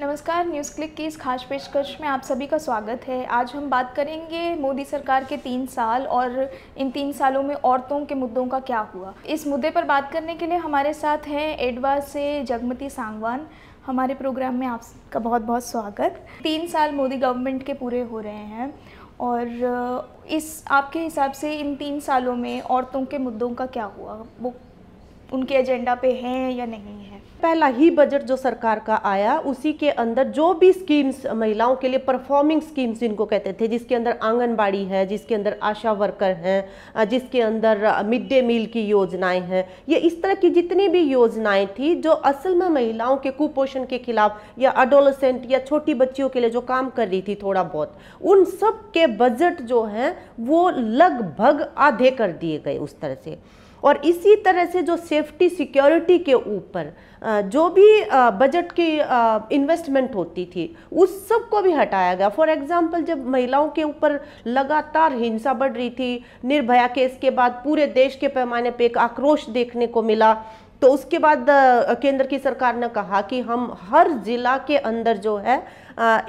नमस्कार news click की इस खास पेशकश में आप सभी का स्वागत है आज हम बात करेंगे मोदी सरकार के तीन साल और इन तीन सालों में औरतों के मुद्दों का क्या हुआ इस मुद्दे पर बात करने के लिए हमारे साथ हैं एडवा से जगमती सांगवान हमारे प्रोग्राम में आपका बहुत बहुत स्वागत तीन साल मोदी गवर्नमेंट के पूरे हो रहे हैं और इस आपके हिसाब से इन तीन सालों में औरतों के मुद्दों का क्या हुआ वो उनके एजेंडा पे हैं या नहीं है पहला ही बजट जो सरकार का आया उसी के अंदर जो भी स्कीम्स महिलाओं के लिए परफॉर्मिंग स्कीम्स जिनको कहते थे जिसके अंदर आंगनबाड़ी है जिसके अंदर आशा वर्कर हैं जिसके अंदर मिड डे मील की योजनाएं हैं ये इस तरह की जितनी भी योजनाएं थी जो असल में महिलाओं के कुपोषण के खिलाफ या अडोलसेंट या छोटी बच्चियों के लिए जो काम कर रही थी थोड़ा बहुत उन सब के बजट जो हैं वो लगभग आधे कर दिए गए उस तरह से और इसी तरह से जो सेफ्टी सिक्योरिटी के ऊपर जो भी बजट की इन्वेस्टमेंट होती थी उस सब को भी हटाया गया फॉर एग्जांपल जब महिलाओं के ऊपर लगातार हिंसा बढ़ रही थी निर्भया केस के बाद पूरे देश के पैमाने पे एक आक्रोश देखने को मिला तो उसके बाद केंद्र की सरकार ने कहा कि हम हर जिला के अंदर जो है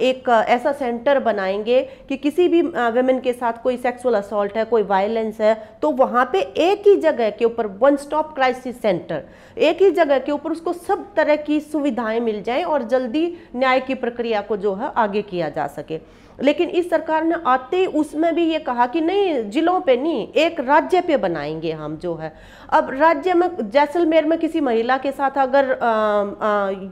एक ऐसा सेंटर बनाएंगे कि किसी भी वेमेन के साथ कोई सेक्सुअल असॉल्ट है कोई वायलेंस है तो वहाँ पे एक ही जगह के ऊपर वन स्टॉप क्राइसिस सेंटर एक ही जगह के ऊपर उसको सब तरह की सुविधाएं मिल जाएं और जल्दी न्याय की प्रक्रिया को जो है आगे किया जा सके लेकिन इस सरकार ने आते ही उसमें भी ये कहा कि नहीं जिलों पे नहीं एक राज्य पे बनाएंगे हम जो है अब राज्य में जैसलमेर में किसी महिला के साथ अगर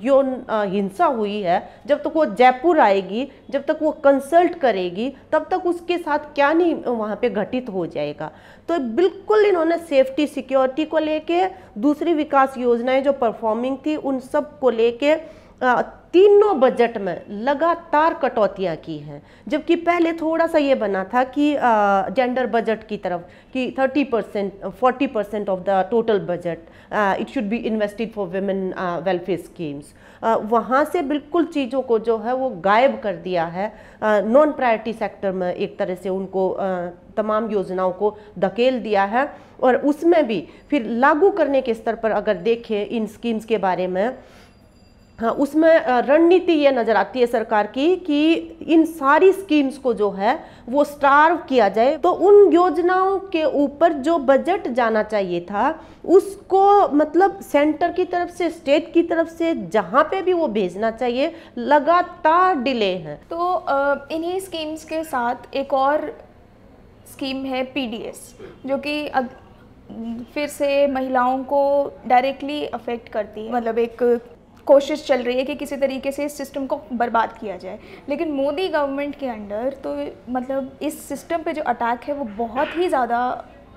यौन हिंसा हुई है जब तक वो जयपुर आएगी जब तक वो कंसल्ट करेगी तब तक उसके साथ क्या नहीं वहाँ पे घटित हो जाएगा तो बिल्कुल इन्होंने सेफ्टी सिक्योरिटी को लेके दूसरी विकास योजनाएं जो परफॉर्मिंग थी उन सब को लेके तीनों बजट में लगातार कटौतियाँ की हैं जबकि पहले थोड़ा सा ये बना था कि जेंडर बजट की तरफ कि 30 percent forty percent of the total budget it should be invested for women welfare schemes वहाँ से बिल्कुल चीज़ों को जो है वो गायब कर दिया है नॉन प्रायोरिटी सेक्टर में एक तरह से उनको uh, तमाम योजनाओं को धकेल दिया है और उसमें भी फिर लागू करने के स्तर पर अगर देखें इन स्कीम्स के बारे में हाँ उसमें रणनीति ये नज़र आती है सरकार की कि इन सारी स्कीम्स को जो है वो स्टार्व किया जाए तो उन योजनाओं के ऊपर जो बजट जाना चाहिए था उसको मतलब सेंटर की तरफ से स्टेट की तरफ से जहाँ पे भी वो भेजना चाहिए लगातार डिले है तो इन्हीं स्कीम्स के साथ एक और स्कीम है पीडीएस जो कि फिर से महिलाओं को डायरेक्टली अफेक्ट करती है मतलब एक कोशिश चल रही है कि किसी तरीके से इस सिस्टम को बर्बाद किया जाए लेकिन मोदी गवर्नमेंट के अंडर तो मतलब इस सिस्टम पे जो अटैक है वो बहुत ही ज़्यादा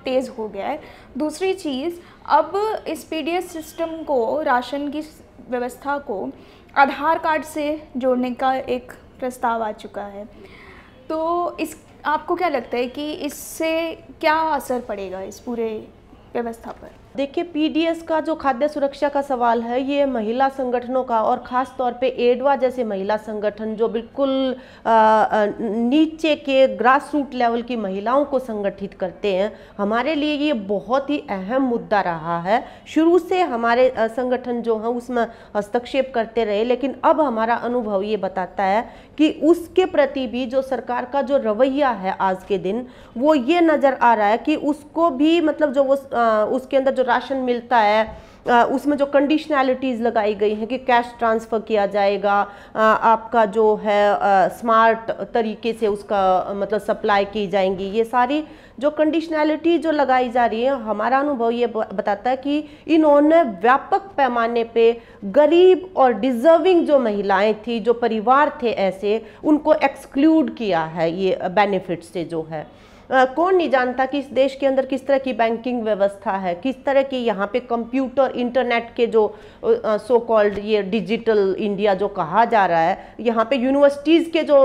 तेज़ हो गया है दूसरी चीज़ अब इस पी सिस्टम को राशन की व्यवस्था को आधार कार्ड से जोड़ने का एक प्रस्ताव आ चुका है तो इस आपको क्या लगता है कि इससे क्या असर पड़ेगा इस पूरे व्यवस्था पर देखिए पीडीएस का जो खाद्य सुरक्षा का सवाल है ये महिला संगठनों का और ख़ास तौर पे एडवा जैसे महिला संगठन जो बिल्कुल आ, नीचे के ग्रास रूट लेवल की महिलाओं को संगठित करते हैं हमारे लिए ये बहुत ही अहम मुद्दा रहा है शुरू से हमारे संगठन जो हैं उसमें हस्तक्षेप करते रहे लेकिन अब हमारा अनुभव ये बताता है कि उसके प्रति भी जो सरकार का जो रवैया है आज के दिन वो ये नज़र आ रहा है कि उसको भी मतलब जो वो उसके अंदर जो राशन मिलता है उसमें जो कंडीशनैलिटीज़ लगाई गई हैं कि कैश ट्रांसफ़र किया जाएगा आपका जो है स्मार्ट तरीके से उसका मतलब सप्लाई की जाएंगी ये सारी जो कंडीशनैलिटी जो लगाई जा रही है हमारा अनुभव ये बताता है कि इन्होंने व्यापक पैमाने पे गरीब और डिज़र्विंग जो महिलाएं थी जो परिवार थे ऐसे उनको एक्सक्लूड किया है ये बेनिफिट से जो है आ, कौन नहीं जानता कि इस देश के अंदर किस तरह की बैंकिंग व्यवस्था है किस तरह की यहाँ पे कंप्यूटर इंटरनेट के जो सो uh, कॉल्ड ये डिजिटल इंडिया जो कहा जा रहा है यहाँ पे यूनिवर्सिटीज़ के जो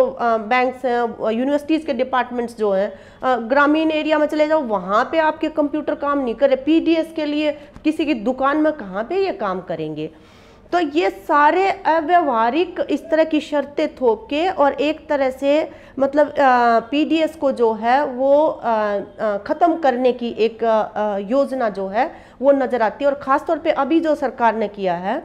बैंक्स हैं यूनिवर्सिटीज़ के डिपार्टमेंट्स जो हैं ग्रामीण एरिया में चले जाओ वहाँ पर आपके कंप्यूटर काम नहीं करे पी के लिए किसी की दुकान में कहाँ पर ये काम करेंगे तो ये सारे अव्यवहारिक इस तरह की शर्तें थोप के और एक तरह से मतलब पीडीएस को जो है वो ख़त्म करने की एक आ, योजना जो है वो नज़र आती है और ख़ासतौर पे अभी जो सरकार ने किया है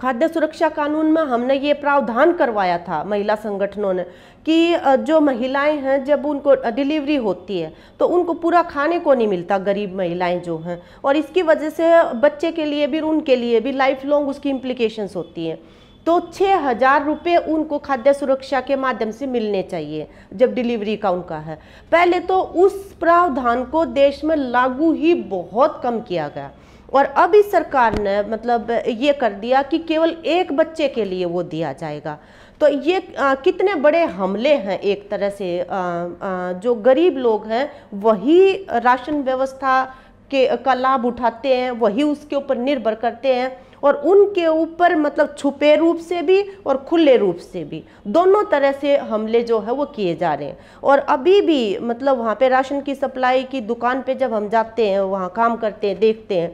खाद्य सुरक्षा कानून में हमने ये प्रावधान करवाया था महिला संगठनों ने कि जो महिलाएं हैं जब उनको डिलीवरी होती है तो उनको पूरा खाने को नहीं मिलता गरीब महिलाएं जो हैं और इसकी वजह से बच्चे के लिए भी उनके लिए भी लाइफ लॉन्ग उसकी इम्प्लीकेशंस होती हैं तो छः हज़ार रुपये उनको खाद्य सुरक्षा के माध्यम से मिलने चाहिए जब डिलीवरी का उनका है पहले तो उस प्रावधान को देश में लागू ही बहुत कम किया गया और अभी सरकार ने मतलब ये कर दिया कि केवल एक बच्चे के लिए वो दिया जाएगा तो ये आ, कितने बड़े हमले हैं एक तरह से आ, आ, जो गरीब लोग हैं वही राशन व्यवस्था के का लाभ उठाते हैं वही उसके ऊपर निर्भर करते हैं और उनके ऊपर मतलब छुपे रूप से भी और खुले रूप से भी दोनों तरह से हमले जो है वो किए जा रहे हैं और अभी भी मतलब वहाँ पे राशन की सप्लाई की दुकान पे जब हम जाते हैं वहाँ काम करते हैं देखते हैं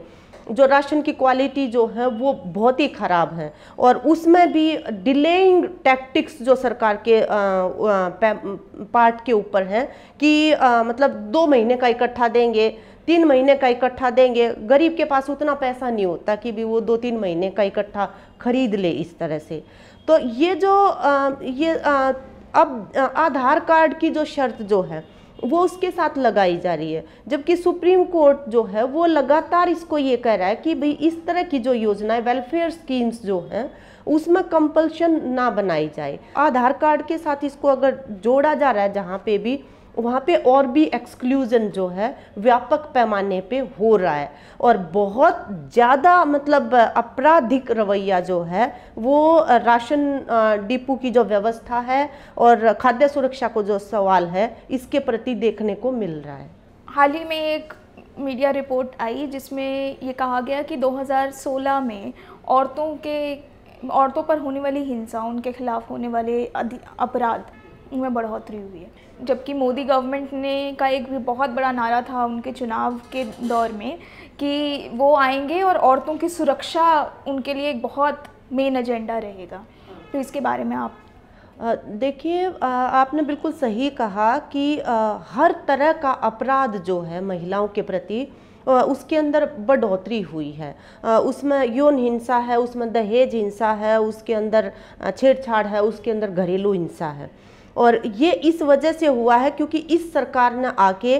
जो राशन की क्वालिटी जो है वो बहुत ही ख़राब है और उसमें भी डिलेइंग टैक्टिक्स जो सरकार के पार्ट के ऊपर हैं कि आ, मतलब दो महीने का इकट्ठा देंगे तीन महीने का इकट्ठा देंगे गरीब के पास उतना पैसा नहीं होता कि भी वो दो तीन महीने का इकट्ठा खरीद ले इस तरह से तो ये जो आ, ये आ, अब आधार कार्ड की जो शर्त जो है वो उसके साथ लगाई जा रही है जबकि सुप्रीम कोर्ट जो है वो लगातार इसको ये कह रहा है कि भाई इस तरह की जो योजनाएं वेलफेयर स्कीम्स जो हैं उसमें कंपल्शन ना बनाई जाए आधार कार्ड के साथ इसको अगर जोड़ा जा रहा है जहाँ पे भी वहाँ पे और भी एक्सक्लूजन जो है व्यापक पैमाने पे हो रहा है और बहुत ज़्यादा मतलब आपराधिक रवैया जो है वो राशन डिपो की जो व्यवस्था है और खाद्य सुरक्षा को जो सवाल है इसके प्रति देखने को मिल रहा है हाल ही में एक मीडिया रिपोर्ट आई जिसमें ये कहा गया कि 2016 में औरतों के औरतों पर होने वाली हिंसा उनके खिलाफ होने वाले अपराध में बढ़ोतरी हुई है जबकि मोदी गवर्नमेंट ने का एक भी बहुत बड़ा नारा था उनके चुनाव के दौर में कि वो आएंगे और औरतों की सुरक्षा उनके लिए एक बहुत मेन एजेंडा रहेगा तो इसके बारे में आप देखिए आपने बिल्कुल सही कहा कि आ, हर तरह का अपराध जो है महिलाओं के प्रति उसके अंदर बढ़ोतरी हुई है उसमें यौन हिंसा है उसमें दहेज हिंसा है उसके अंदर छेड़छाड़ है उसके अंदर घरेलू हिंसा है और ये इस वजह से हुआ है क्योंकि इस सरकार ने आके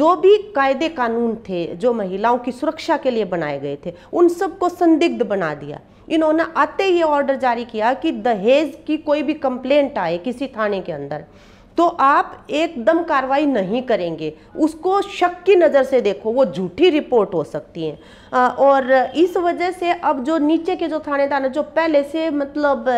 जो भी कायदे कानून थे जो महिलाओं की सुरक्षा के लिए बनाए गए थे उन सबको संदिग्ध बना दिया इन्होंने आते ही ऑर्डर जारी किया कि दहेज की कोई भी कंप्लेंट आए किसी थाने के अंदर तो आप एकदम कार्रवाई नहीं करेंगे उसको शक की नज़र से देखो वो झूठी रिपोर्ट हो सकती है और इस वजह से अब जो नीचे के जो थानेदार जो पहले से मतलब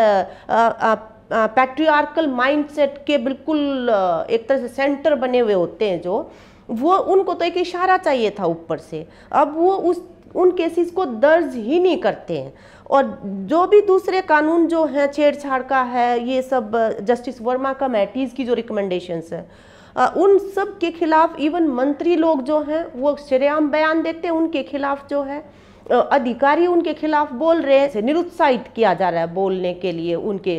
आ, आ, पैट्रियार्कल माइंडसेट के बिल्कुल एक तरह से सेंटर बने हुए होते हैं जो वो उनको तो एक इशारा चाहिए था ऊपर से अब वो उस उन केसेस को दर्ज ही नहीं करते हैं और जो भी दूसरे कानून जो हैं छेड़छाड़ का है ये सब जस्टिस वर्मा का मैटीज़ की जो रिकमेंडेशंस है उन सब के खिलाफ इवन मंत्री लोग जो हैं वो शरेआम बयान देते हैं उनके खिलाफ जो है अधिकारी उनके खिलाफ बोल रहे हैं निरुत्साहित किया जा रहा है बोलने के लिए उनके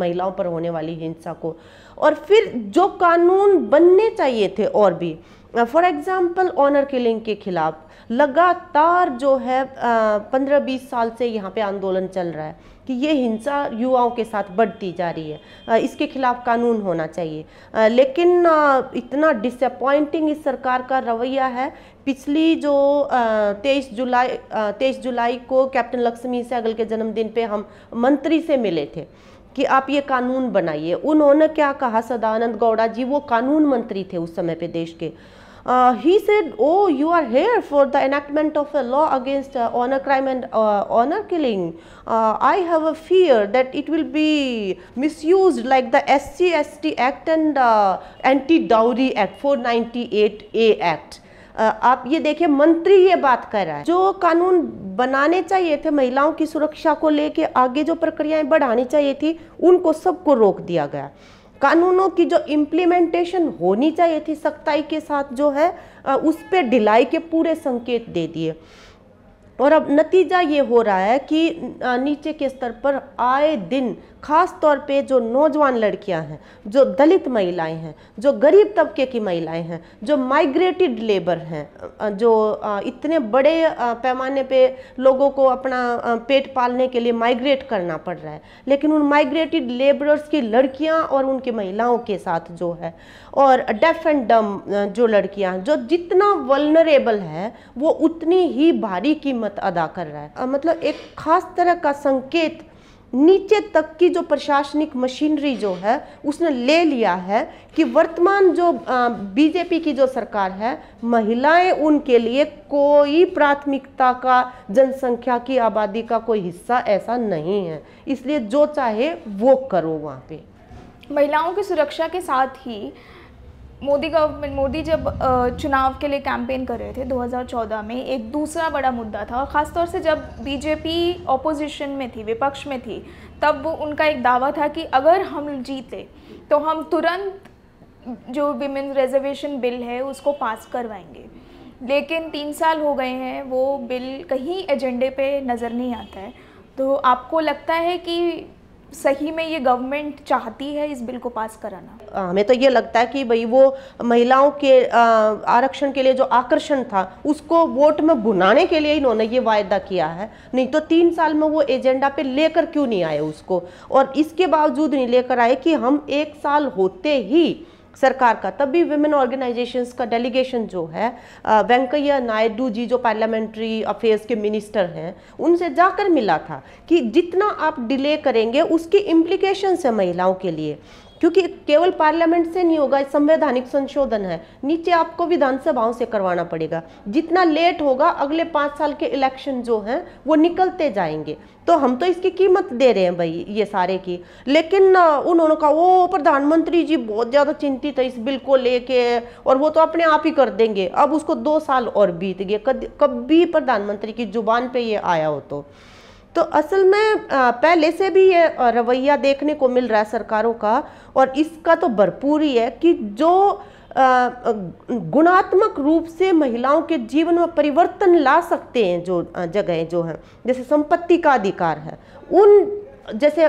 महिलाओं पर होने वाली हिंसा को और फिर जो कानून बनने चाहिए थे और भी फॉर एग्ज़ाम्पल ऑनर किलिंग के ख़िलाफ़ लगातार जो है uh, पंद्रह बीस साल से यहाँ पे आंदोलन चल रहा है कि ये हिंसा युवाओं के साथ बढ़ती जा रही है uh, इसके खिलाफ कानून होना चाहिए uh, लेकिन इतना डिसअपॉइंटिंग इस सरकार का रवैया है पिछली जो तेईस जुलाई तेईस जुलाई को कैप्टन लक्ष्मी सहगल के जन्मदिन पे हम मंत्री से मिले थे कि आप ये कानून बनाइए उन्होंने क्या कहा सदानंद गौड़ा जी वो कानून मंत्री थे उस समय पे देश के ही said O you are here for the enactment of a law against honour crime and honour killing I have a fear that it will be misuse like the S C S T act and anti dowry act four ninety eight A act आप ये देखिए मंत्री ये बात कर रहा है जो कानून बनाने चाहिए थे महिलाओं की सुरक्षा को लेके आगे जो प्रक्रियाएं बढ़ानी चाहिए थी उनको सबको रोक दिया गया कानूनों की जो इम्प्लीमेंटेशन होनी चाहिए थी सख्ताई के साथ जो है उस पर ढिलाई के पूरे संकेत दे दिए और अब नतीजा ये हो रहा है कि नीचे के स्तर पर आए दिन ख़ास तौर पे जो नौजवान लड़कियां हैं जो दलित महिलाएं हैं जो गरीब तबके की महिलाएं हैं जो माइग्रेटेड लेबर हैं जो इतने बड़े पैमाने पे लोगों को अपना पेट पालने के लिए माइग्रेट करना पड़ रहा है लेकिन उन माइग्रेटेड लेबरर्स की लड़कियां और उनकी महिलाओं के साथ जो है और डेफ एंड डम जो लड़कियाँ जो जितना वलनरेबल है वो उतनी ही भारी कीमत अदा कर रहा है मतलब एक ख़ास तरह का संकेत नीचे तक की जो प्रशासनिक मशीनरी जो है उसने ले लिया है कि वर्तमान जो बीजेपी की जो सरकार है महिलाएं उनके लिए कोई प्राथमिकता का जनसंख्या की आबादी का कोई हिस्सा ऐसा नहीं है इसलिए जो चाहे वो करो वहाँ पे महिलाओं की सुरक्षा के साथ ही मोदी गवर्नमेंट मोदी जब चुनाव के लिए कैंपेन कर रहे थे 2014 में एक दूसरा बड़ा मुद्दा था और ख़ासतौर से जब बीजेपी ऑपोजिशन में थी विपक्ष में थी तब वो उनका एक दावा था कि अगर हम जीते तो हम तुरंत जो विमेन रिजर्वेशन बिल है उसको पास करवाएंगे लेकिन तीन साल हो गए हैं वो बिल कहीं एजेंडे पे नज़र नहीं आता है तो आपको लगता है कि सही में ये गवर्नमेंट चाहती है इस बिल को पास कराना हमें तो ये लगता है कि भाई वो महिलाओं के आरक्षण के लिए जो आकर्षण था उसको वोट में भुनाने के लिए इन्होंने ये वायदा किया है नहीं तो तीन साल में वो एजेंडा पे लेकर क्यों नहीं आए उसको और इसके बावजूद नहीं लेकर आए कि हम एक साल होते ही सरकार का तब भी विमेन ऑर्गेनाइजेशंस का डेलीगेशन जो है वेंकैया नायडू जी जो पार्लियामेंट्री अफेयर्स के मिनिस्टर हैं उनसे जाकर मिला था कि जितना आप डिले करेंगे उसकी इम्प्लीकेशंस है महिलाओं के लिए क्योंकि केवल पार्लियामेंट से नहीं होगा संवैधानिक संशोधन है नीचे आपको विधानसभाओं से करवाना पड़ेगा जितना लेट होगा अगले पाँच साल के इलेक्शन जो हैं वो निकलते जाएंगे तो हम तो इसकी कीमत दे रहे हैं भाई ये सारे की लेकिन उन्होंने कहा वो प्रधानमंत्री जी बहुत ज़्यादा चिंतित है इस बिल को लेके और वो तो अपने आप ही कर देंगे अब उसको दो साल और बीत गए कभी प्रधानमंत्री की जुबान पे ये आया हो तो तो असल में पहले से भी ये रवैया देखने को मिल रहा है सरकारों का और इसका तो भरपूर ही है कि जो गुणात्मक रूप से महिलाओं के जीवन में परिवर्तन ला सकते हैं जो जगहें जो हैं जैसे संपत्ति का अधिकार है उन जैसे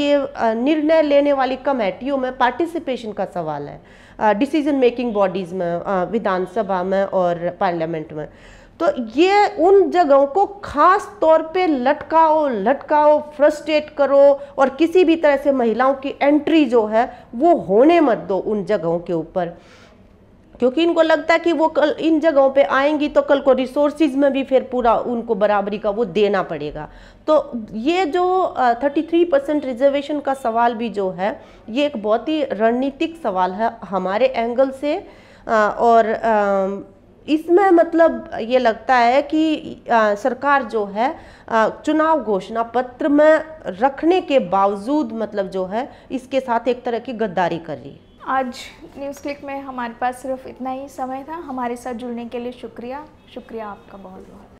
ये निर्णय लेने वाली कमेटियों में पार्टिसिपेशन का सवाल है डिसीजन मेकिंग बॉडीज़ में विधानसभा में और पार्लियामेंट में तो ये उन जगहों को खास तौर पे लटकाओ लटकाओ फ्रस्ट्रेट करो और किसी भी तरह से महिलाओं की एंट्री जो है वो होने मत दो उन जगहों के ऊपर क्योंकि इनको लगता है कि वो कल इन जगहों पे आएंगी तो कल को रिसोर्सिस में भी फिर पूरा उनको बराबरी का वो देना पड़ेगा तो ये जो थर्टी थ्री परसेंट रिजर्वेशन का सवाल भी जो है ये एक बहुत ही रणनीतिक सवाल है हमारे एंगल से और इसमें मतलब ये लगता है कि आ, सरकार जो है आ, चुनाव घोषणा पत्र में रखने के बावजूद मतलब जो है इसके साथ एक तरह की गद्दारी कर रही है आज न्यूज़ क्लिक में हमारे पास सिर्फ इतना ही समय था हमारे साथ जुड़ने के लिए शुक्रिया शुक्रिया आपका बहुत बहुत